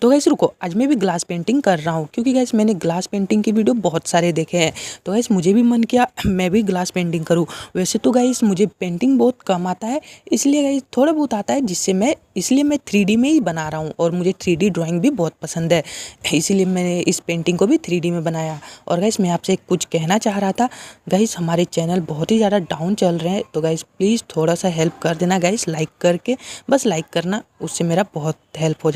तो गैस रुको आज मैं भी ग्लास पेंटिंग कर रहा हूँ क्योंकि गैस मैंने ग्लास पेंटिंग की वीडियो बहुत सारे देखे हैं तो गैस मुझे भी मन किया मैं भी ग्लास पेंटिंग करूँ वैसे तो गैस मुझे पेंटिंग बहुत कम आता है इसलिए गैस थोड़ा बहुत आता है जिससे मैं इसलिए मैं थ्री में ही बना रहा हूँ और मुझे थ्री डी भी बहुत पसंद है इसीलिए मैंने इस पेंटिंग को भी थ्री में बनाया और गैस मैं आपसे कुछ कहना चाह रहा था गैस हमारे चैनल बहुत ही ज़्यादा डाउन चल रहे हैं तो गैस प्लीज़ थोड़ा सा हेल्प कर देना गैस लाइक करके बस लाइक करना उससे मेरा बहुत हेल्प हो